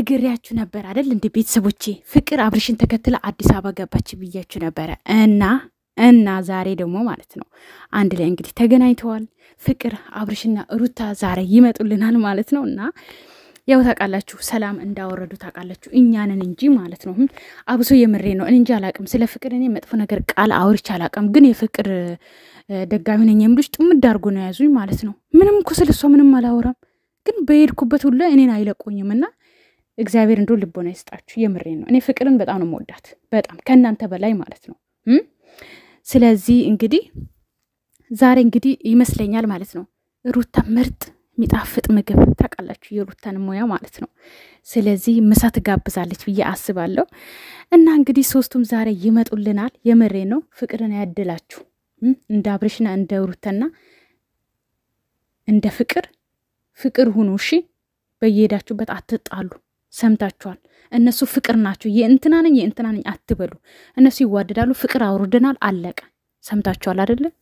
ነግሬያችሁ ነበር አይደል እንደ ቤተሰቦቼ ፍቅር አብርሽን ተከትላ አዲስ አበባ ገባች ብያችሁ ነበረ እና እና ዛሬ ደግሞ ማለት ነው አንድ ላይ እንግዲህ ተገናኝተዋል። ፍቅር አብርሽና ሩታ ዛሬ ይመጡልናል ማለት ነው እና ያው ታውቃላችሁ ሰላም እንዳወረዱ ታውቃላችሁ እኛንን እንጂ ማለት ነው። አብሶ የምሬ ነው እንጂ አላቅም ስለ ፍቅር እኔ መጥፎ ነገር ቃል አውርቼ አላቅም። ግን የፍቅር ደጋሚ ነኝ የምልሽ ጥምድ አድርጎ ነው ያዙኝ ማለት ነው። ምንም እኮ ስለሷ ምንም አላወራም፣ ግን በሄድኩበት ሁሉ እኔን አይለቁኝም እና እግዚአብሔር እንዶ ልቦና ይስጣችሁ። የምሬን ነው። እኔ ፍቅርን በጣም ነው መወዳት፣ በጣም ከእናንተ በላይ ማለት ነው። ስለዚህ እንግዲህ ዛሬ እንግዲህ ይመስለኛል ማለት ነው ሩታ ምርጥ የሚጣፍጥ ምግብ ታውቃላችሁ፣ የሩታን ሙያ ማለት ነው። ስለዚህ ምሳ ትጋብዛለች ብዬ አስባለሁ። እና እንግዲህ ሶስቱም ዛሬ ይመጡልናል። የምሬ ነው። ፍቅርን ያደላችሁ እንደ አብርሽና እንደ ሩተና እንደ ፍቅር ፍቅር ሁኑ። እሺ፣ በየሄዳችሁበት አትጣሉ። ሰምታችኋል። እነሱ ፍቅር ናቸው። የእንትናነኝ የእንትናነኝ የእንትና አትበሉ። እነሱ ይዋደዳሉ። ፍቅር አውርደናል። አለቀ። ሰምታችኋል አደለም?